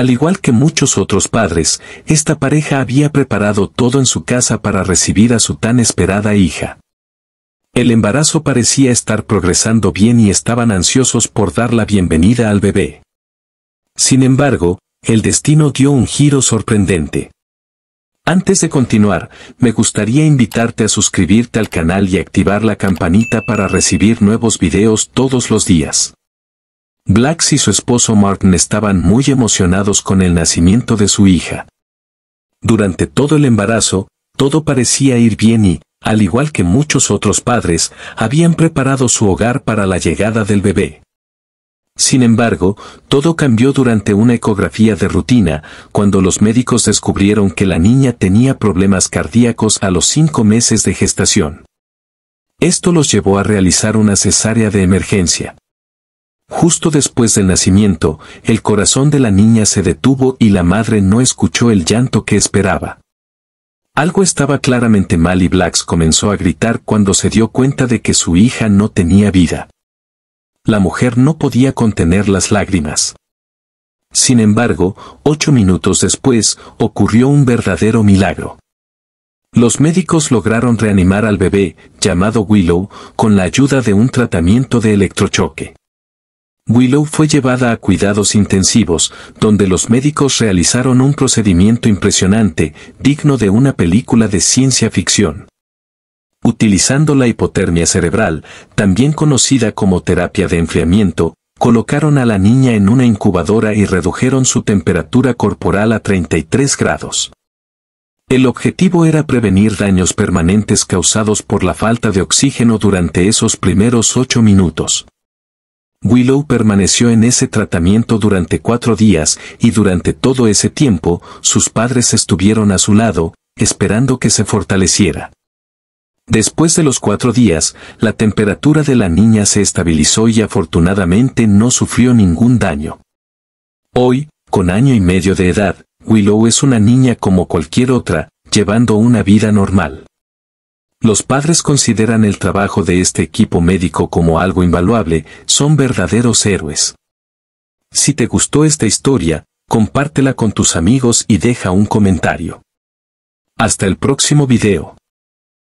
Al igual que muchos otros padres, esta pareja había preparado todo en su casa para recibir a su tan esperada hija. El embarazo parecía estar progresando bien y estaban ansiosos por dar la bienvenida al bebé. Sin embargo, el destino dio un giro sorprendente. Antes de continuar, me gustaría invitarte a suscribirte al canal y activar la campanita para recibir nuevos videos todos los días. Blacks y su esposo Martin estaban muy emocionados con el nacimiento de su hija. Durante todo el embarazo, todo parecía ir bien y, al igual que muchos otros padres, habían preparado su hogar para la llegada del bebé. Sin embargo, todo cambió durante una ecografía de rutina, cuando los médicos descubrieron que la niña tenía problemas cardíacos a los cinco meses de gestación. Esto los llevó a realizar una cesárea de emergencia. Justo después del nacimiento, el corazón de la niña se detuvo y la madre no escuchó el llanto que esperaba. Algo estaba claramente mal y Blacks comenzó a gritar cuando se dio cuenta de que su hija no tenía vida. La mujer no podía contener las lágrimas. Sin embargo, ocho minutos después, ocurrió un verdadero milagro. Los médicos lograron reanimar al bebé, llamado Willow, con la ayuda de un tratamiento de electrochoque. Willow fue llevada a cuidados intensivos, donde los médicos realizaron un procedimiento impresionante, digno de una película de ciencia ficción. Utilizando la hipotermia cerebral, también conocida como terapia de enfriamiento, colocaron a la niña en una incubadora y redujeron su temperatura corporal a 33 grados. El objetivo era prevenir daños permanentes causados por la falta de oxígeno durante esos primeros ocho minutos. Willow permaneció en ese tratamiento durante cuatro días y durante todo ese tiempo sus padres estuvieron a su lado, esperando que se fortaleciera. Después de los cuatro días, la temperatura de la niña se estabilizó y afortunadamente no sufrió ningún daño. Hoy, con año y medio de edad, Willow es una niña como cualquier otra, llevando una vida normal. Los padres consideran el trabajo de este equipo médico como algo invaluable, son verdaderos héroes. Si te gustó esta historia, compártela con tus amigos y deja un comentario. Hasta el próximo video.